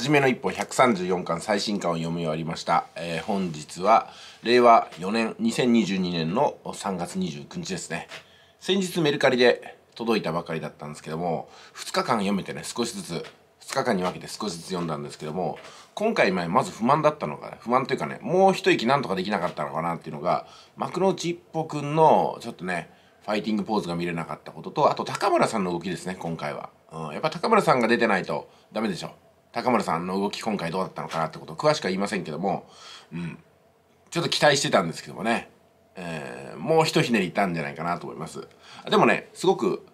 初めの一歩134巻最新巻を読み終わりました、えー、本日は令和4年2022年の3月29日ですね先日メルカリで届いたばかりだったんですけども2日間読めてね少しずつ2日間に分けて少しずつ読んだんですけども今回前まず不満だったのが、ね、不満というかねもう一息なんとかできなかったのかなっていうのが幕の内一歩くんのちょっとねファイティングポーズが見れなかったこととあと高村さんの動きですね今回は、うん、やっぱ高村さんが出てないとダメでしょ高村さんの動き今回どうだったのかなってことを詳しくは言いませんけども、うん、ちょっと期待してたんですけどもね、えー、もうひひねりいたんじゃないかなと思いますでもねすごく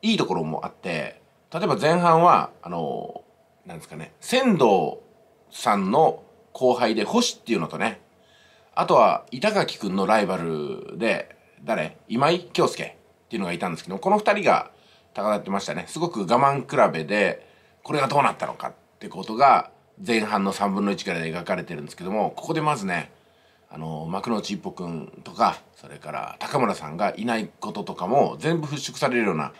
いいところもあって例えば前半はあのなんですかね仙道さんの後輩で星っていうのとねあとは板垣君のライバルで誰今井京介っていうのがいたんですけどこの2人が戦ってましたねすごく我慢比べでこれがどうなったのかってことが前半の3分の1から描かれてるんですけどもここでまずねあの幕内一歩くんとかそれから高村さんがいないこととかも全部払拭されるような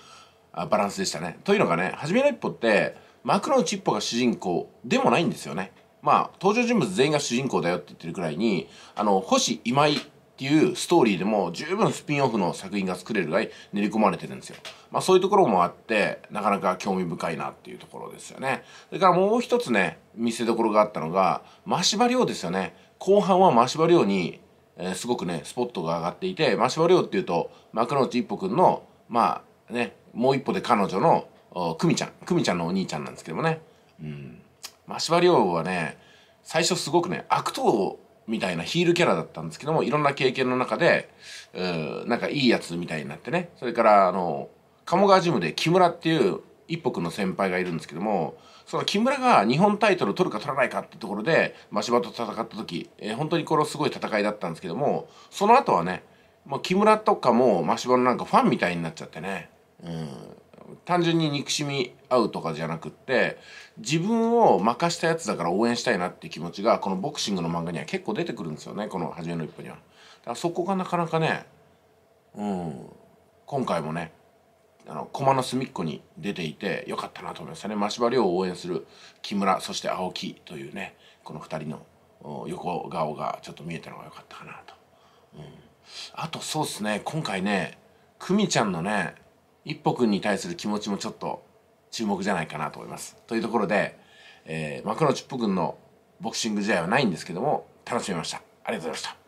あバランスでしたね。というのがね「初めの一歩」って幕内一歩が主人公でもないんですよね。まあ登場人物全員が主人公だよって言ってるくらいにあの星今井っていうストーリーでも十分スピンオフの作品が作れるぐらい練り込まれてるんですよ。まあそういうところもあって、なかなか興味深いなっていうところですよね。それからもう一つね、見せどころがあったのが、マシバリですよね。後半はマシバリオに、えー、すごくね、スポットが上がっていて、マシバリオっていうと、幕内一歩くんの、まあね、もう一歩で彼女の、久美ちゃん。久美ちゃんのお兄ちゃんなんですけどもね。うん。マシバリオはね、最初すごくね、悪党をみたいなヒールキャラだったんですけどもいろんな経験の中でうなんかいいやつみたいになってねそれからあの鴨川ジムで木村っていう一歩くんの先輩がいるんですけどもその木村が日本タイトル取るか取らないかってところで真柴と戦った時、えー、本当にこれすごい戦いだったんですけどもその後はねもう木村とかも真柴のなんかファンみたいになっちゃってね、うん、単純に憎しみ合うとかじゃなくって自分を任したやつだから応援したいなって気持ちがこのボクシングの漫画には結構出てくるんですよねこの「初めの一歩」には。だからそこがなかなかね、うん、今回もねあの駒の隅っこに出ていてよかったなと思いましたね真柴涼を応援する木村そして青木というねこの2人の横顔がちょっと見えたのが良かったかなと、うん、あとそうですね今回ね久美ちゃんのね一歩くんに対する気持ちもちょっと注目じゃないかなと思います。というところで、えー、幕内チップくんのボクシング試合はないんですけども、楽しみました。ありがとうございました。